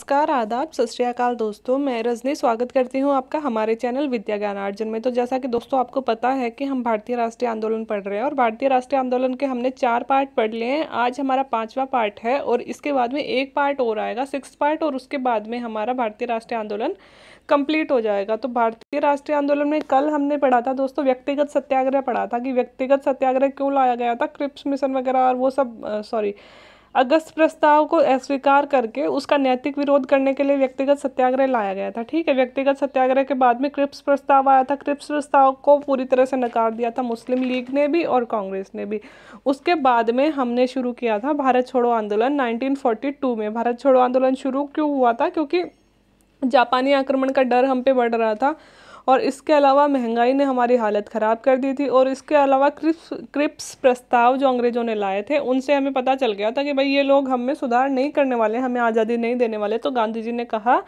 नमस्कार आदाब सत दोस्तों मैं रजनी स्वागत करती हूं आपका हमारे चैनल विद्या ज्ञान अर्जन में तो जैसा कि दोस्तों आपको पता है कि हम भारतीय राष्ट्रीय आंदोलन पढ़ रहे हैं और भारतीय राष्ट्रीय आंदोलन के हमने चार पार्ट पढ़ लिए हैं आज हमारा पांचवा पार्ट है और इसके बाद में एक पार्ट और आएगा सिक्स पार्ट और उसके बाद में हमारा भारतीय राष्ट्रीय आंदोलन कंप्लीट हो जाएगा तो भारतीय राष्ट्रीय आंदोलन में कल हमने पढ़ा था दोस्तों व्यक्तिगत सत्याग्रह पढ़ा था कि व्यक्तिगत सत्याग्रह क्यों लाया गया था क्रिप्स मिशन वगैरह और वो सब सॉरी अगस्त प्रस्ताव को अस्वीकार करके उसका नैतिक विरोध करने के लिए व्यक्तिगत सत्याग्रह लाया गया था ठीक है व्यक्तिगत सत्याग्रह के बाद में क्रिप्स प्रस्ताव आया था क्रिप्स प्रस्ताव को पूरी तरह से नकार दिया था मुस्लिम लीग ने भी और कांग्रेस ने भी उसके बाद में हमने शुरू किया था भारत छोड़ो आंदोलन नाइनटीन में भारत छोड़ो आंदोलन शुरू क्यों हुआ था क्योंकि जापानी आक्रमण का डर हम पे बढ़ रहा था और इसके अलावा महंगाई ने हमारी हालत ख़राब कर दी थी और इसके अलावा क्रिप्स क्रिप्स प्रस्ताव जो अंग्रेज़ों ने लाए थे उनसे हमें पता चल गया था कि भाई ये लोग हमें सुधार नहीं करने वाले हमें आज़ादी नहीं देने वाले तो गांधी जी ने कहा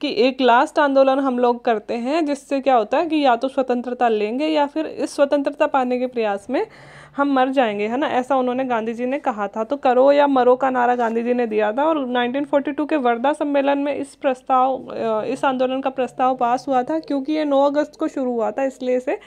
कि एक लास्ट आंदोलन हम लोग करते हैं जिससे क्या होता है कि या तो स्वतंत्रता लेंगे या फिर इस स्वतंत्रता पाने के प्रयास में हम मर जाएंगे है ना ऐसा उन्होंने गांधी जी ने कहा था तो करो या मरो का नारा गांधी जी ने दिया था और 1942 के वर्धा सम्मेलन में इस प्रस्ताव इस आंदोलन का प्रस्ताव पास हुआ था क्योंकि ये 9 अगस्त को शुरू हुआ था इसलिए इसे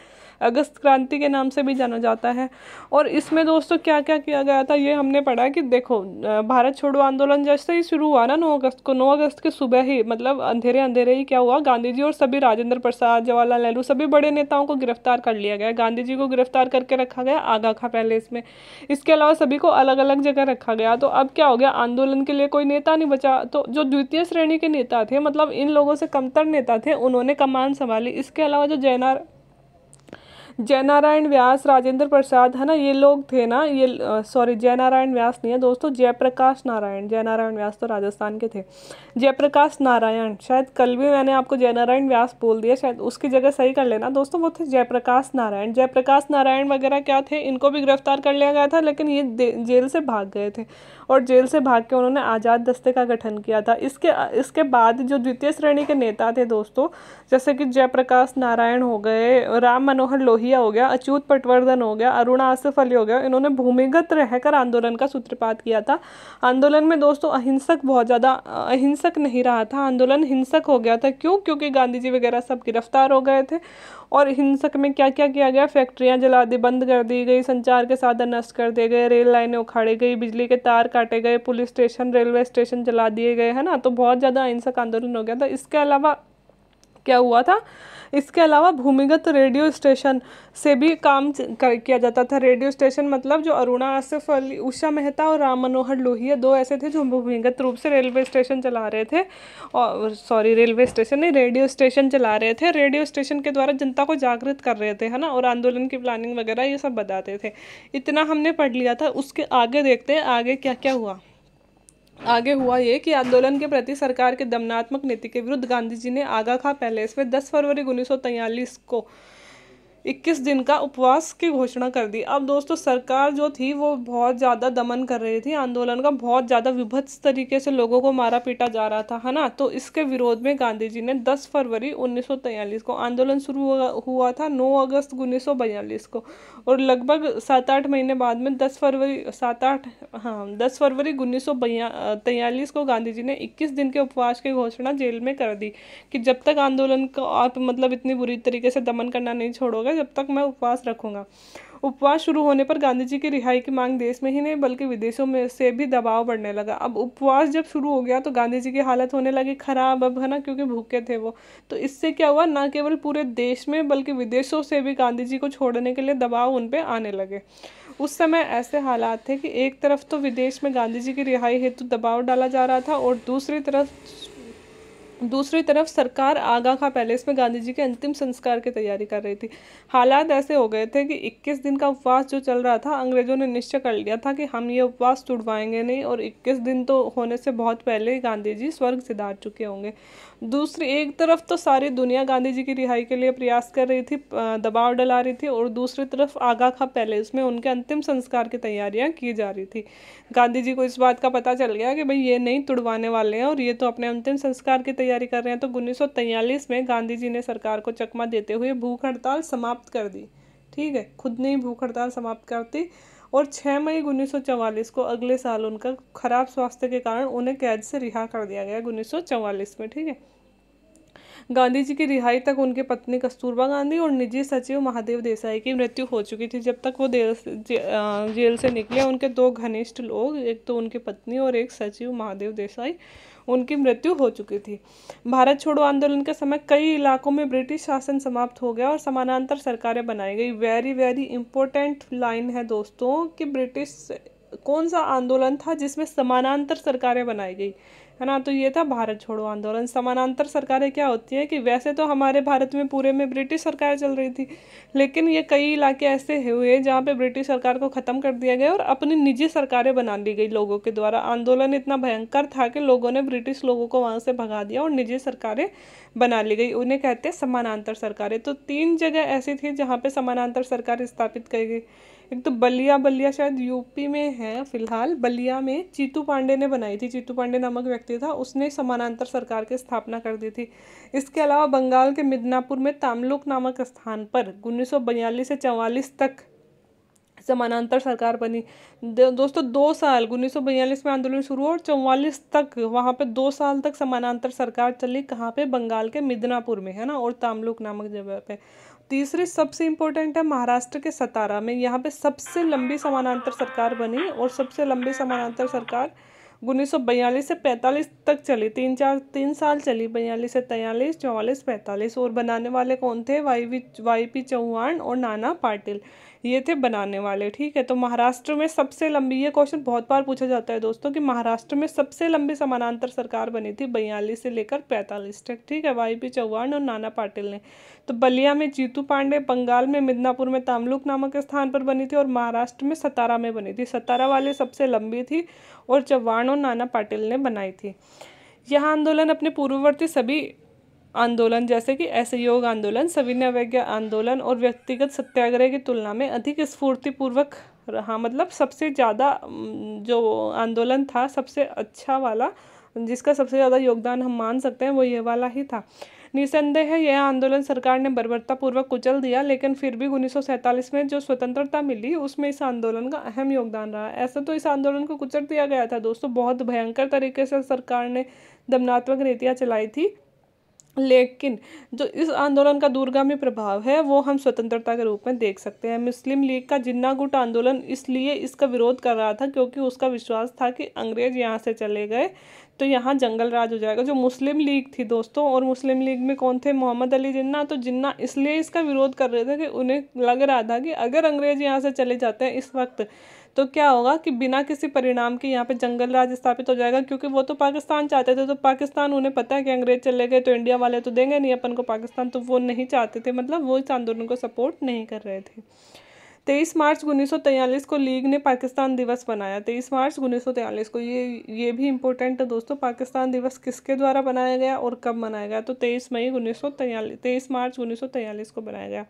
अगस्त क्रांति के नाम से भी जाना जाता है और इसमें दोस्तों क्या क्या किया गया था ये हमने पढ़ा कि देखो भारत छोड़ो आंदोलन जैसे ही शुरू हुआ ना नौ अगस्त को नौ अगस्त के सुबह ही मतलब अंधेरे अंधेरे ही क्या हुआ गांधी जी और सभी राजेंद्र प्रसाद जवाहरलाल नेहरू सभी बड़े नेताओं को गिरफ्तार कर लिया गया गांधी जी को गिरफ्तार करके रखा गया आगा खा पैलेस में इसके अलावा सभी को अलग अलग जगह रखा गया तो अब क्या हो गया आंदोलन के लिए कोई नेता नहीं बचा तो जो द्वितीय श्रेणी के नेता थे मतलब इन लोगों से कमतर नेता थे उन्होंने कमान संभाली इसके अलावा जो जैनार जयनारायण व्यास राजेंद्र प्रसाद है ना ये लोग थे ना ये सॉरी जयनारायण व्यास नहीं है दोस्तों जयप्रकाश नारायण जयनारायण व्यास तो राजस्थान के थे जयप्रकाश नारायण शायद कल भी मैंने आपको जयनारायण व्यास बोल दिया शायद उसकी जगह सही कर लेना दोस्तों वो थे जयप्रकाश नारायण जयप्रकाश नारायण वगैरह क्या थे इनको भी गिरफ्तार कर लिया गया था लेकिन ये जेल से भाग गए थे और जेल से भाग के उन्होंने आज़ाद दस्ते का गठन किया था इसके इसके बाद जो द्वितीय श्रेणी के नेता थे दोस्तों जैसे कि जयप्रकाश नारायण हो गए राम मनोहर लोहिया हो गया अच्युत पटवर्धन हो गया अरुणा आसिफ अली हो गया इन्होंने भूमिगत रहकर आंदोलन का सूत्रपात किया था आंदोलन में दोस्तों अहिंसक बहुत ज़्यादा अहिंसक नहीं रहा था आंदोलन हिंसक हो गया था क्यों क्योंकि गांधी जी वगैरह सब गिरफ्तार हो गए थे और हिंसक में क्या क्या किया गया फैक्ट्रियाँ जला दी बंद कर दी गई संचार के साधन नष्ट कर दिए गए रेल लाइनें उखाड़ी गई बिजली के तार काटे गए पुलिस स्टेशन रेलवे स्टेशन जला दिए गए है ना तो बहुत ज़्यादा अहिंसक आंदोलन हो गया था इसके अलावा क्या हुआ था इसके अलावा भूमिगत रेडियो स्टेशन से भी काम कर, किया जाता था रेडियो स्टेशन मतलब जो अरुणा आसिफ अली उषा मेहता और राम मनोहर लोहिया दो ऐसे थे जो भूमिगत रूप से रेलवे स्टेशन चला रहे थे और सॉरी रेलवे स्टेशन नहीं रेडियो स्टेशन चला रहे थे रेडियो स्टेशन के द्वारा जनता को जागृत कर रहे थे है ना और आंदोलन की प्लानिंग वगैरह ये सब बताते थे इतना हमने पढ़ लिया था उसके आगे देखते हैं आगे क्या क्या हुआ आगे हुआ ये कि आंदोलन के प्रति सरकार के दमनात्मक नीति के विरुद्ध गांधी जी ने आगा खा पैलेस में 10 फरवरी उन्नीस को इक्कीस दिन का उपवास की घोषणा कर दी अब दोस्तों सरकार जो थी वो बहुत ज़्यादा दमन कर रही थी आंदोलन का बहुत ज़्यादा विभत्स तरीके से लोगों को मारा पीटा जा रहा था है ना तो इसके विरोध में गांधी जी ने 10 फरवरी 1943 को आंदोलन शुरू हुआ था 9 अगस्त 1942 को और लगभग सात आठ महीने बाद में दस फरवरी सात आठ हाँ दस फरवरी उन्नीस को गांधी जी ने इक्कीस दिन के उपवास की घोषणा जेल में कर दी कि जब तक आंदोलन को आप मतलब इतनी बुरी तरीके से दमन करना नहीं छोड़ोगे जब तक मैं उपवास रखूँगा उपवास शुरू होने पर गांधी जी की रिहाई की मांग देश में ही नहीं बल्कि विदेशों में से भी दबाव बढ़ने लगा अब उपवास जब शुरू हो गया तो गांधी जी की हालत होने लगी खराब अब है ना क्योंकि भूखे थे वो तो इससे क्या हुआ ना केवल पूरे देश में बल्कि विदेशों से भी गांधी जी को छोड़ने के लिए दबाव उन पर आने लगे उस समय ऐसे हालात थे कि एक तरफ तो विदेश में गांधी जी की रिहाई हेतु दबाव डाला जा रहा था और दूसरी तरफ दूसरी तरफ सरकार आगा खां पैलेस में गांधी जी के अंतिम संस्कार की तैयारी कर रही थी हालात ऐसे हो गए थे कि 21 दिन का उपवास जो चल रहा था अंग्रेजों ने निश्चय कर लिया था कि हम ये उपवास तुड़वाएंगे नहीं और 21 दिन तो होने से बहुत पहले ही गांधी जी स्वर्ग सिधार चुके होंगे दूसरी एक तरफ तो सारी दुनिया गांधी जी की रिहाई के लिए प्रयास कर रही थी दबाव डला रही थी और दूसरी तरफ आगा खां पैलेस में उनके अंतिम संस्कार की तैयारियाँ की जा रही थी गांधी जी को इस बात का पता चल गया कि भाई ये नहीं तुड़वाने वाले हैं और ये तो अपने अंतिम संस्कार की तैयारी कर रहे हैं तो उन्नीस में गांधी जी ने सरकार को चकमा देते हुए भूख हड़ताल समाप्त कर दी ठीक है खुद ने ही भूख हड़ताल समाप्त कर दी और 6 मई 1944 को अगले साल उनका खराब स्वास्थ्य के कारण उन्हें कैद से रिहा कर दिया गया 1944 में ठीक है गांधी जी की रिहाई तक उनके पत्नी कस्तूरबा गांधी और निजी सचिव महादेव देसाई की मृत्यु हो चुकी थी जब तक वो जेल से निकले उनके दो घनिष्ठ लोग एक तो उनकी पत्नी और एक सचिव महादेव देसाई उनकी मृत्यु हो चुकी थी भारत छोड़ो आंदोलन के समय कई इलाकों में ब्रिटिश शासन समाप्त हो गया और समानांतर सरकारें बनाई गई वेरी वेरी इंपॉर्टेंट लाइन है दोस्तों कि ब्रिटिश कौन सा आंदोलन था जिसमें समानांतर सरकारें बनाई गई है ना तो ये था भारत छोड़ो आंदोलन समानांतर सरकारें क्या होती हैं कि वैसे तो हमारे भारत में पूरे में ब्रिटिश सरकार चल रही थी लेकिन ये कई इलाके ऐसे हुए जहाँ पे ब्रिटिश सरकार को ख़त्म कर दिया गया और अपनी निजी सरकारें बना ली गई लोगों के द्वारा आंदोलन इतना भयंकर था कि लोगों ने ब्रिटिश लोगों को वहाँ से भगा दिया और निजी सरकारें बना ली गई उन्हें कहते हैं समानांतर सरकारें तो तीन जगह ऐसी थी जहाँ पर समानांतर सरकार स्थापित की गई एक तो बलिया बलिया शायद यूपी में है फिलहाल बलिया में चीतू पांडे ने बनाई थी चीतू पांडे नामक व्यक्ति था उसने समानांतर सरकार की स्थापना कर दी थी इसके अलावा बंगाल के मिदनापुर में तामलुक नामक स्थान पर उन्नीस से चवालीस तक समानांतर सरकार बनी दोस्तों दो साल उन्नीस में आंदोलन शुरू हुआ और चौवालीस तक वहाँ पे दो साल तक समानांतर सरकार चली कहाँ पे बंगाल के मिदनापुर में है ना और तामलुक नामक जगह पे तीसरे सबसे इम्पोर्टेंट है महाराष्ट्र के सतारा में यहाँ पे सबसे लंबी समानांतर सरकार बनी और सबसे लंबी समानांतर सरकार उन्नीस से पैंतालीस तक चली तीन चार तीन साल चली बयालीस से तैयलीस चौवालीस पैंतालीस और बनाने वाले कौन थे वाई वी वाई पी चौहान और नाना पाटिल ये थे बनाने वाले ठीक है तो महाराष्ट्र में सबसे लंबी ये क्वेश्चन बहुत बार पूछा जाता है दोस्तों कि महाराष्ट्र में सबसे लंबी समानांतर सरकार बनी थी बयालीस से लेकर पैंतालीस तक ठीक है वाई पी चौहान और नाना पाटिल ने तो बलिया में जीतू पांडे बंगाल में मिदनापुर में तामलुक नामक स्थान पर बनी थी और महाराष्ट्र में सतारा में बनी थी सतारा वाले सबसे लंबी थी और चौहान और नाना पाटिल ने बनाई थी यह आंदोलन अपने पूर्ववर्ती सभी आंदोलन जैसे कि असहयोग आंदोलन सविनय अवज्ञा आंदोलन और व्यक्तिगत सत्याग्रह की तुलना में अधिक स्फूर्तिपूर्वक रहा मतलब सबसे ज़्यादा जो आंदोलन था सबसे अच्छा वाला जिसका सबसे ज़्यादा योगदान हम मान सकते हैं वो ये वाला ही था निसंदेह यह आंदोलन सरकार ने बर्बरतापूर्वक कुचल दिया लेकिन फिर भी उन्नीस में जो स्वतंत्रता मिली उसमें इस आंदोलन का अहम योगदान रहा ऐसा तो इस आंदोलन को कुचल दिया गया था दोस्तों बहुत भयंकर तरीके से सरकार ने दमनात्मक नीतियाँ चलाई थी लेकिन जो इस आंदोलन का दूरगामी प्रभाव है वो हम स्वतंत्रता के रूप में देख सकते हैं मुस्लिम लीग का जिन्ना गुट आंदोलन इसलिए इसका विरोध कर रहा था क्योंकि उसका विश्वास था कि अंग्रेज यहाँ से चले गए तो यहाँ जंगल राज हो जाएगा जो मुस्लिम लीग थी दोस्तों और मुस्लिम लीग में कौन थे मोहम्मद अली जिन्ना तो जिन्ना इसलिए इसका विरोध कर रहे थे कि उन्हें लग रहा था कि अगर अंग्रेज यहाँ से चले जाते हैं इस वक्त तो क्या होगा कि बिना किसी परिणाम के यहाँ पे जंगल राज स्थापित हो जाएगा क्योंकि वो तो पाकिस्तान चाहते थे तो पाकिस्तान उन्हें पता है कि अंग्रेज चले गए तो इंडिया वाले तो देंगे नहीं अपन को पाकिस्तान तो वो नहीं चाहते थे मतलब वो इस आंदोलन को सपोर्ट नहीं कर रहे थे तेईस मार्च उन्नीस को लीग ने पाकिस्तान दिवस बनाया तेईस मार्च उन्नीस को ये ये भी इम्पोर्टेंट है दोस्तों पाकिस्तान दिवस किसके द्वारा बनाया गया और कब मनाया गया तो तेईस मई उन्नीस तेईस मार्च उन्नीस को बनाया गया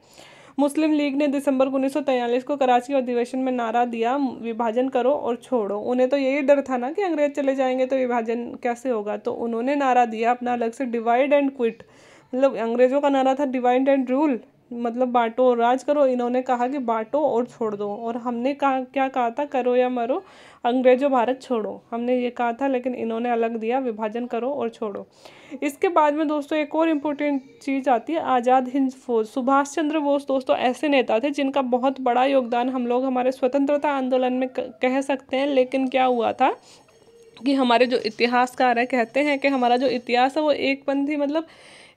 मुस्लिम लीग ने दिसंबर उन्नीस को कराची अधिवेशन में नारा दिया विभाजन करो और छोड़ो उन्हें तो यही डर था ना कि अंग्रेज चले जाएंगे तो विभाजन कैसे होगा तो उन्होंने नारा दिया अपना अलग से डिवाइड एंड क्विट मतलब अंग्रेज़ों का नारा था डिवाइड एंड रूल मतलब बांटो और राज करो इन्होंने कहा कि बांटो और छोड़ दो और हमने कहा क्या कहा था करो या मरो अंग्रेजों भारत छोड़ो हमने ये कहा था लेकिन इन्होंने अलग दिया विभाजन करो और छोड़ो इसके बाद में दोस्तों एक और इम्पोर्टेंट चीज़ आती है आज़ाद हिंद फौज सुभाष चंद्र बोस दोस्तों ऐसे नेता थे जिनका बहुत बड़ा योगदान हम लोग हमारे स्वतंत्रता आंदोलन में कह सकते हैं लेकिन क्या हुआ था कि हमारे जो इतिहासकार है कहते हैं कि हमारा जो इतिहास है वो एक पंथी मतलब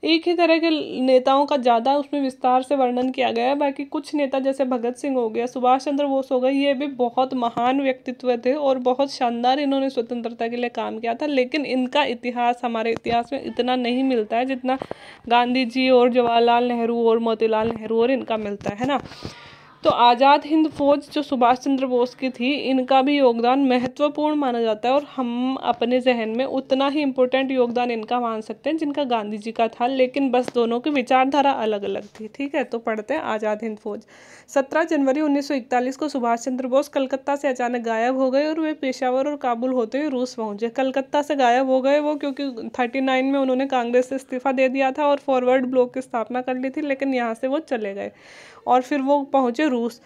एक ही तरह के नेताओं का ज़्यादा उसमें विस्तार से वर्णन किया गया है बाकी कुछ नेता जैसे भगत सिंह हो गया सुभाष चंद्र बोस हो गए ये भी बहुत महान व्यक्तित्व थे और बहुत शानदार इन्होंने स्वतंत्रता के लिए काम किया था लेकिन इनका इतिहास हमारे इतिहास में इतना नहीं मिलता है जितना गांधी जी और जवाहरलाल नेहरू और मोतीलाल नेहरू और इनका मिलता है ना तो आज़ाद हिंद फौज जो सुभाष चंद्र बोस की थी इनका भी योगदान महत्वपूर्ण माना जाता है और हम अपने जहन में उतना ही इम्पोर्टेंट योगदान इनका मान सकते हैं जिनका गांधी जी का था लेकिन बस दोनों की विचारधारा अलग अलग थी ठीक है तो पढ़ते हैं आज़ाद हिंद फौज सत्रह जनवरी 1941 को सुभाष चंद्र बोस कलकत्ता से अचानक गायब हो गए और वे पेशावर और काबुल होते हुए रूस पहुँचे कलकत्ता से गायब हो गए वो क्योंकि थर्टी में उन्होंने कांग्रेस से इस्तीफा दे दिया था और फॉरवर्ड ब्लॉक की स्थापना कर ली थी लेकिन यहाँ से वो चले गए और फिर वो पहुँचे रूस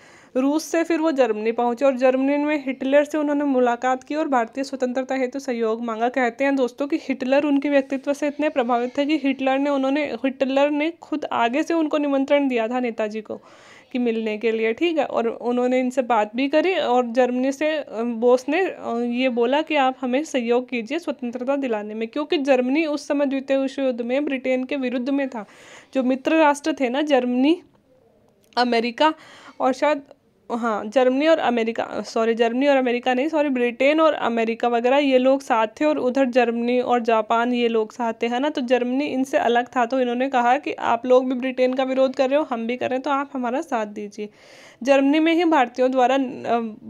रूस से फिर वो जर्मनी पहुंचे और जर्मनी में हिटलर से उन्होंने मुलाकात की और भारतीय स्वतंत्रता हेतु तो सहयोग मांगा कहते हैं दोस्तों कि हिटलर उनके व्यक्तित्व से इतने प्रभावित थे कि हिटलर ने उन्होंने हिटलर ने खुद आगे से उनको निमंत्रण दिया था नेताजी को कि मिलने के लिए ठीक है और उन्होंने इनसे बात भी करी और जर्मनी से बोस ने ये बोला कि आप हमें सहयोग कीजिए स्वतंत्रता दिलाने में क्योंकि जर्मनी उस समय द्वितीय विश्व युद्ध में ब्रिटेन के विरुद्ध में था जो मित्र राष्ट्र थे ना जर्मनी अमेरिका और शायद हाँ जर्मनी और अमेरिका सॉरी जर्मनी और अमेरिका नहीं सॉरी ब्रिटेन और अमेरिका वगैरह ये लोग साथ थे और उधर जर्मनी और जापान ये लोग साथ थे है ना तो जर्मनी इनसे अलग था तो इन्होंने कहा कि आप लोग भी ब्रिटेन का विरोध कर रहे हो हम भी कर रहे हैं तो आप हमारा साथ दीजिए जर्मनी में ही भारतीयों द्वारा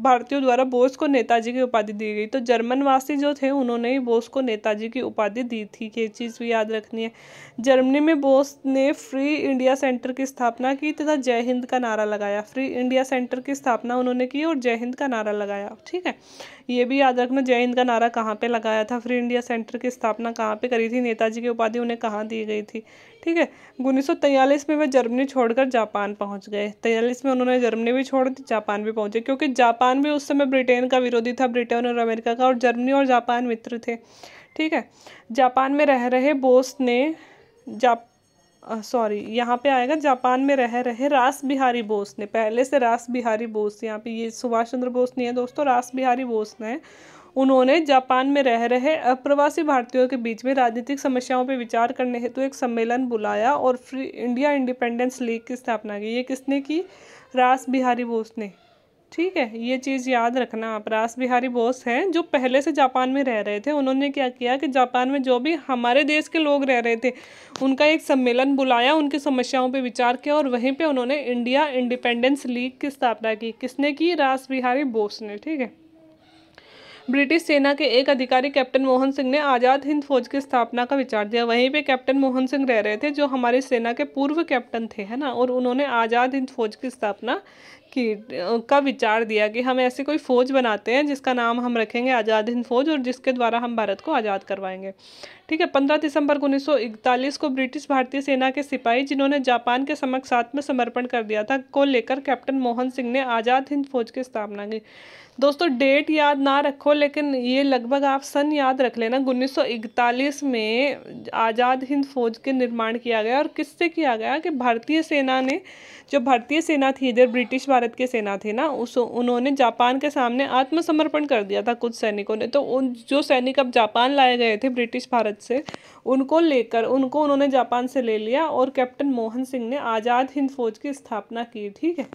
भारतीयों द्वारा बोस को नेताजी की उपाधि दी गई तो जर्मन वासी जो थे उन्होंने ही बोस को नेताजी की उपाधि दी थी ये चीज़ भी याद रखनी है जर्मनी में बोस ने फ्री इंडिया सेंटर की स्थापना की तथा जय हिंद का नारा लगाया फ्री इंडिया सेंटर की स्थापना उन्होंने की और जय हिंद का नारा लगाया ठीक है ये भी याद रखना जय हिंद का नारा कहाँ पे लगाया था फ्री इंडिया सेंटर की स्थापना कहाँ पे करी थी नेताजी की उपाधि उन्हें कहाँ दी गई थी ठीक है उन्नीस में वह जर्मनी छोड़कर जापान पहुँच गए तैयलीस में उन्होंने जर्मनी भी छोड़ दी जापान भी पहुँचे क्योंकि जापान भी उस समय ब्रिटेन का विरोधी था ब्रिटेन और अमेरिका का और जर्मनी और जापान मित्र थे ठीक है जापान में रह रहे बोस ने जाप सॉरी यहाँ पे आएगा जापान में रह रहे रास बिहारी बोस ने पहले से रास बिहारी बोस यहाँ पे ये सुभाष चंद्र बोस नहीं है दोस्तों रास बिहारी बोस ने उन्होंने जापान में रह रहे अप्रवासी भारतीयों के बीच में राजनीतिक समस्याओं पर विचार करने हेतु तो एक सम्मेलन बुलाया और फ्री इंडिया इंडिपेंडेंस लीग की स्थापना की ये किसने की रास बिहारी बोस ने ठीक है ये चीज़ याद रखना आप रास बिहारी बोस हैं जो पहले से जापान में रह रहे थे उन्होंने क्या किया कि जापान में जो भी हमारे देश के लोग रह रहे थे उनका एक सम्मेलन बुलाया उनकी समस्याओं पर विचार किया और वहीं पर उन्होंने इंडिया इंडिपेंडेंस लीग की स्थापना की किसने की रास बिहारी बोस ने ठीक है ब्रिटिश सेना के एक अधिकारी कैप्टन मोहन सिंह ने आज़ाद हिंद फौज की स्थापना का विचार दिया वहीं पे कैप्टन मोहन सिंह रह रहे थे जो हमारी सेना के पूर्व कैप्टन थे है ना और उन्होंने आज़ाद हिंद फौज की स्थापना कि का विचार दिया कि हम ऐसी कोई फ़ौज बनाते हैं जिसका नाम हम रखेंगे आज़ाद हिंद फौज और जिसके द्वारा हम भारत को आज़ाद करवाएंगे ठीक है पंद्रह दिसंबर उन्नीस को ब्रिटिश भारतीय सेना के सिपाही जिन्होंने जापान के समक्ष साथ में समर्पण कर दिया था को लेकर कैप्टन मोहन सिंह ने आज़ाद हिंद फौज की स्थापना की दोस्तों डेट याद ना रखो लेकिन ये लगभग आप सन याद रख लेना 1941 में आज़ाद हिंद फौज के निर्माण किया गया और किससे किया गया कि भारतीय सेना ने जो भारतीय सेना थी इधर ब्रिटिश भारत की सेना थी ना उस उन्होंने जापान के सामने आत्मसमर्पण कर दिया था कुछ सैनिकों ने तो उन जो सैनिक अब जापान लाए गए थे ब्रिटिश भारत से उनको लेकर उनको उन्होंने जापान से ले लिया और कैप्टन मोहन सिंह ने आज़ाद हिंद फौज की स्थापना की ठीक है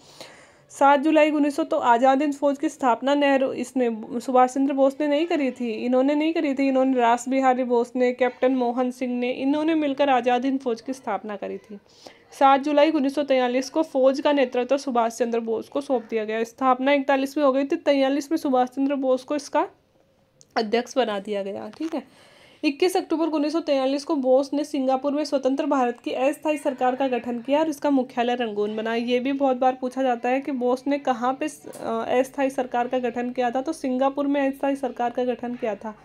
सात जुलाई उन्नीस सौ तो आज़ाद हिंद फौज की स्थापना नेहरू इसने सुभाष चंद्र बोस ने नहीं करी थी इन्होंने नहीं करी थी इन्होंने रास बिहारी बोस ने कैप्टन मोहन सिंह ने इन्होंने मिलकर आज़ाद हिंद फौज की स्थापना करी थी सात जुलाई उन्नीस को फौज का नेतृत्व सुभाष चंद्र बोस को सौंप दिया गया स्थापना इकतालीस में हो गई थी तैयलीस में सुभाष चंद्र बोस को इसका अध्यक्ष बना दिया गया ठीक है इक्कीस अक्टूबर उन्नीस को बोस ने सिंगापुर में स्वतंत्र भारत की अस्थायी सरकार का गठन किया और इसका मुख्यालय रंगून बना ये भी बहुत बार पूछा जाता है कि बोस ने कहाँ पे अस्थायी सरकार का गठन किया था तो सिंगापुर में अस्थायी सरकार का गठन किया था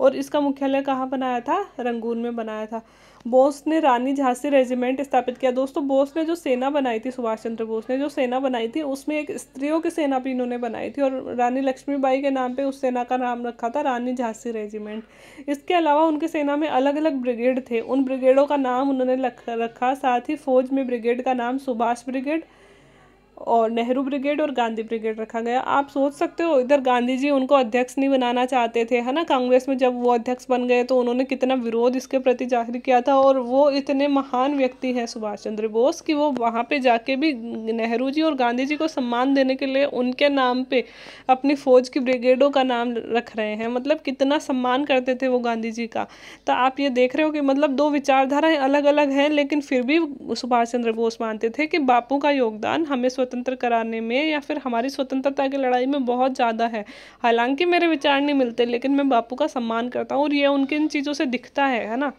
और इसका मुख्यालय कहाँ बनाया था रंगून में बनाया था बोस ने रानी झांसी रेजिमेंट स्थापित किया दोस्तों बोस ने जो सेना बनाई थी सुभाष चंद्र बोस ने जो सेना बनाई थी उसमें एक स्त्रियों की सेना भी इन्होंने बनाई थी और रानी लक्ष्मीबाई के नाम पे उस सेना का नाम रखा था रानी झांसी रेजिमेंट इसके अलावा उनके सेना में अलग अलग ब्रिगेड थे उन ब्रिगेडों का नाम उन्होंने रखा साथ ही फौज में ब्रिगेड का नाम सुभाष ब्रिगेड और नेहरू ब्रिगेड और गांधी ब्रिगेड रखा गया आप सोच सकते हो इधर गांधी जी उनको अध्यक्ष नहीं बनाना चाहते थे है ना कांग्रेस में जब वो अध्यक्ष बन गए तो उन्होंने कितना विरोध इसके प्रति जाहिर किया था और वो इतने महान व्यक्ति हैं सुभाष चंद्र बोस कि वो वहाँ पे जाके भी नेहरू जी और गांधी जी को सम्मान देने के लिए उनके नाम पर अपनी फ़ौज की ब्रिगेडों का नाम रख रहे हैं मतलब कितना सम्मान करते थे वो गांधी जी का तो आप ये देख रहे हो कि मतलब दो विचारधाराएं अलग अलग हैं लेकिन फिर भी सुभाष चंद्र बोस मानते थे कि बापू का योगदान हमें स्वतंत्र कराने में या फिर हमारी स्वतंत्रता की लड़ाई में बहुत ज़्यादा है हालांकि मेरे विचार नहीं मिलते लेकिन मैं बापू का सम्मान करता हूँ और ये उनके इन चीज़ों से दिखता है है ना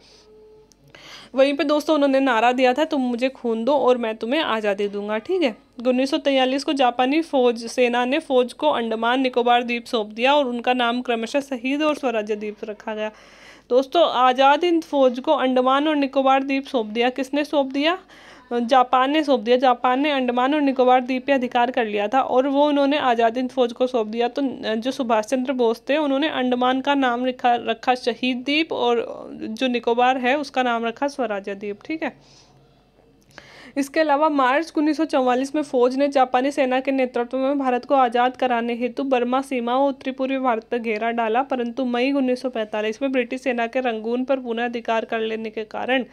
वहीं पे दोस्तों उन्होंने नारा दिया था तुम मुझे खून दो और मैं तुम्हें आज़ादी दूंगा ठीक है उन्नीस को जापानी फौज सेना ने फौज को अंडमान निकोबार द्वीप सौंप दिया और उनका नाम क्रमशः शहीद और स्वराज्य द्वीप रखा गया दोस्तों आज़ाद इन फौज को अंडमान और निकोबार द्वीप सौंप दिया किसने सौंप दिया जापान ने सौंप दिया जापान ने अंडमान और निकोबार द्वीप पे अधिकार कर लिया था और वो उन्होंने आज़ाद हिंद फौज को सौंप दिया तो जो सुभाष चंद्र बोस थे उन्होंने अंडमान का नाम रखा रखा शहीद द्वीप और जो निकोबार है उसका नाम रखा स्वराज्य द्वीप ठीक है इसके अलावा मार्च उन्नीस में फौज ने जापानी सेना के नेतृत्व में भारत को आज़ाद कराने हेतु बर्मा सीमा और उत्तरी पूर्वी भारत पर घेरा डाला परंतु मई 1945 में ब्रिटिश सेना के रंगून पर पुनः अधिकार कर लेने के कारण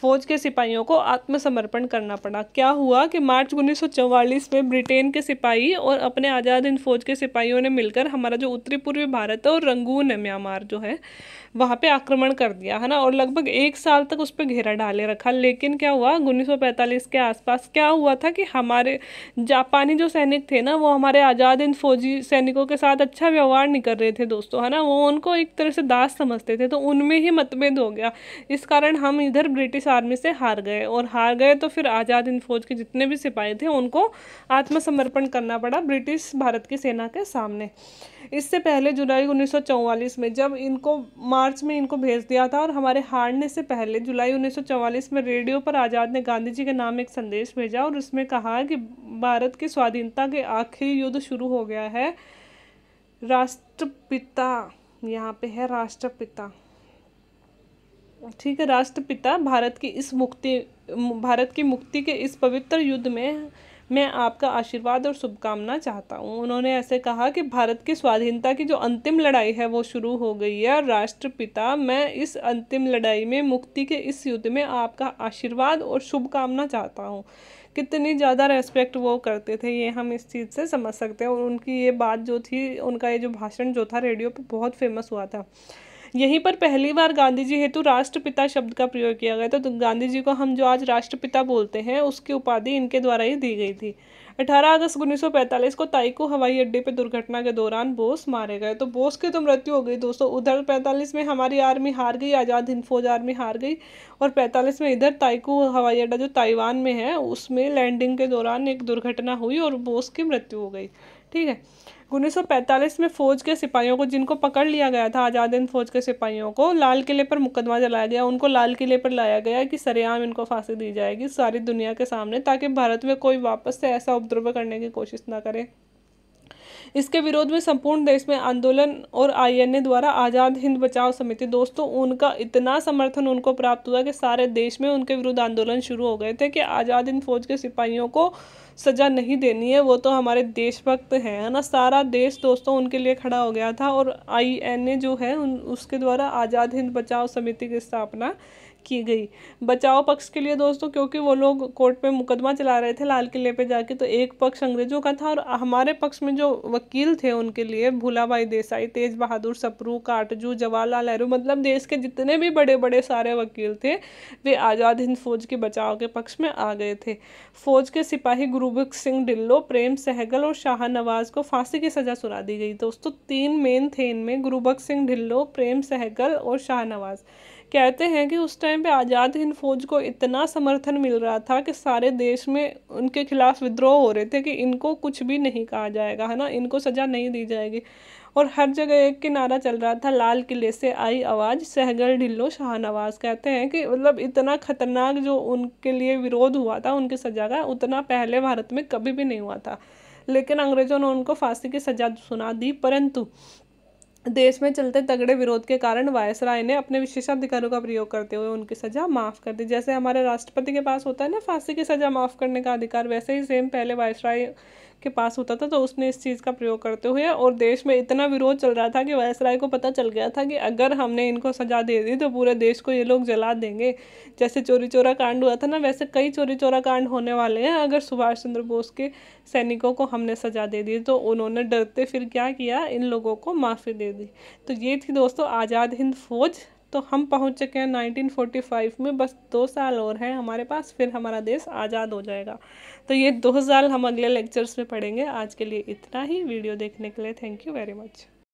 फौज के सिपाहियों को आत्मसमर्पण करना पड़ा क्या हुआ कि मार्च उन्नीस में ब्रिटेन के सिपाही और अपने आज़ाद हिंद फौज के सिपाहियों ने मिलकर हमारा जो उत्तरी पूर्वी भारत है और रंगून है म्यांमार जो है वहाँ पर आक्रमण कर दिया है ना और लगभग एक साल तक उस पर घेरा डाले रखा लेकिन क्या हुआ उन्नीस के आसपास क्या हुआ था कि हमारे जापानी जो सैनिक थे ना वो हमारे आज़ाद इन फौजी सैनिकों के साथ अच्छा व्यवहार नहीं कर रहे थे दोस्तों है ना वो उनको एक तरह से दास समझते थे तो उनमें ही मतभेद हो गया इस कारण हम इधर ब्रिटिश आर्मी से हार गए और हार गए तो फिर आज़ाद इन फौज के जितने भी सिपाही थे उनको आत्मसमर्पण करना पड़ा ब्रिटिश भारत की सेना के सामने इससे पहले जुलाई 1944 में जब इनको मार्च में इनको भेज दिया था और हमारे हारने से पहले जुलाई 1944 में रेडियो पर आज़ाद ने गांधी जी के नाम नाम एक संदेश भेजा और उसमें कहा कि भारत की स्वाधीनता के आखिरी युद्ध शुरू हो गया है राष्ट्रपिता यहाँ पे है राष्ट्रपिता ठीक है राष्ट्रपिता भारत की इस मुक्ति भारत की मुक्ति के इस पवित्र युद्ध में मैं आपका आशीर्वाद और शुभकामना चाहता हूँ उन्होंने ऐसे कहा कि भारत की स्वाधीनता की जो अंतिम लड़ाई है वो शुरू हो गई है और राष्ट्रपिता मैं इस अंतिम लड़ाई में मुक्ति के इस युद्ध में आपका आशीर्वाद और शुभकामना चाहता हूँ कितनी ज़्यादा रेस्पेक्ट वो करते थे ये हम इस चीज़ से समझ सकते हैं और उनकी ये बात जो थी उनका ये जो भाषण जो था रेडियो पर बहुत फेमस हुआ था यहीं पर पहली बार गांधी जी हेतु राष्ट्रपिता शब्द का प्रयोग किया गया तो गांधी जी को हम जो आज राष्ट्रपिता बोलते हैं उसकी उपाधि इनके द्वारा ही दी गई थी 18 अगस्त 1945 को ताइको हवाई अड्डे पर दुर्घटना के दौरान बोस मारे गए तो बोस की तो मृत्यु हो गई दोस्तों उधर 45 में हमारी आर्मी हार गई आज़ाद हिंद फौज आर्मी हार गई और 45 में इधर ताइको हवाई अड्डा जो ताइवान में है उसमें लैंडिंग के दौरान एक दुर्घटना हुई और बोस की मृत्यु हो गई ठीक है उन्नीस में फ़ौज के सिपाहियों को जिनको पकड़ लिया गया था आज़ाद हिंद फौज के सिपाहियों को लाल किले पर मुकदमा जलाया गया उनको लाल किले पर लाया गया कि सरेआम इनको फांसी दी जाएगी सारी दुनिया के सामने ताकि भारत में कोई वापस से ऐसा उपद्रव करने की कोशिश ना करे इसके विरोध में संपूर्ण देश में आंदोलन और आईएनए द्वारा आज़ाद हिंद बचाओ समिति दोस्तों उनका इतना समर्थन उनको प्राप्त हुआ कि सारे देश में उनके विरुद्ध आंदोलन शुरू हो गए थे कि आज़ाद हिंद फौज के सिपाहियों को सज़ा नहीं देनी है वो तो हमारे देशभक्त हैं है ना सारा देश दोस्तों उनके लिए खड़ा हो गया था और आईएनए जो है उन उसके द्वारा आज़ाद हिंद बचाओ समिति की स्थापना की गई बचाव पक्ष के लिए दोस्तों क्योंकि वो लोग कोर्ट में मुकदमा चला रहे थे लाल किले पे जाके तो एक पक्ष अंग्रेजों का था और हमारे पक्ष में जो वकील थे उनके लिए भूलाभाई देसाई तेज बहादुर सपरू काटजू जवाहरलाल नेहरू मतलब देश के जितने भी बड़े बड़े सारे वकील थे वे आज़ाद हिंद फौज के बचाव के पक्ष में आ गए थे फौज के सिपाही गुरुभक सिंह ढिल्लो प्रेम सहगल और शाहनवाज को फांसी की सज़ा सुना दी गई दोस्तों तीन मेन थे इनमें गुरुभक सिंह ढिल्लो प्रेम सहगल और शाहनवाज कहते हैं कि उस टाइम पे आज़ाद हिंद फौज को इतना समर्थन मिल रहा था कि सारे देश में उनके खिलाफ विद्रोह हो रहे थे कि इनको कुछ भी नहीं कहा जाएगा है ना इनको सज़ा नहीं दी जाएगी और हर जगह एक किनारा चल रहा था लाल किले से आई आवाज़ सहगल ढिल्लो शाहनवाज कहते हैं कि मतलब इतना खतरनाक जो उनके लिए विरोध हुआ था उनकी सज़ा का उतना पहले भारत में कभी भी नहीं हुआ था लेकिन अंग्रेज़ों ने उनको फांसी की सज़ा सुना दी परंतु देश में चलते तगड़े विरोध के कारण वायसराय ने अपने विशेषाधिकारों का प्रयोग करते हुए उनकी सजा माफ़ कर दी जैसे हमारे राष्ट्रपति के पास होता है ना फांसी की सजा माफ़ करने का अधिकार वैसे ही सेम पहले वायसराय के पास होता था तो उसने इस चीज़ का प्रयोग करते हुए और देश में इतना विरोध चल रहा था कि वायसराय को पता चल गया था कि अगर हमने इनको सजा दे दी तो पूरे देश को ये लोग जला देंगे जैसे चोरी चोरा कांड हुआ था ना वैसे कई चोरी चोरा कांड होने वाले हैं अगर सुभाष चंद्र बोस के सैनिकों को हमने सजा दे दी तो उन्होंने डरते फिर क्या किया इन लोगों को माफ़ी दे दी तो ये थी दोस्तों आज़ाद हिंद फौज तो हम पहुंच चुके हैं 1945 में बस दो साल और हैं हमारे पास फिर हमारा देश आज़ाद हो जाएगा तो ये दो साल हम अगले लेक्चर्स में पढ़ेंगे आज के लिए इतना ही वीडियो देखने के लिए थैंक यू वेरी मच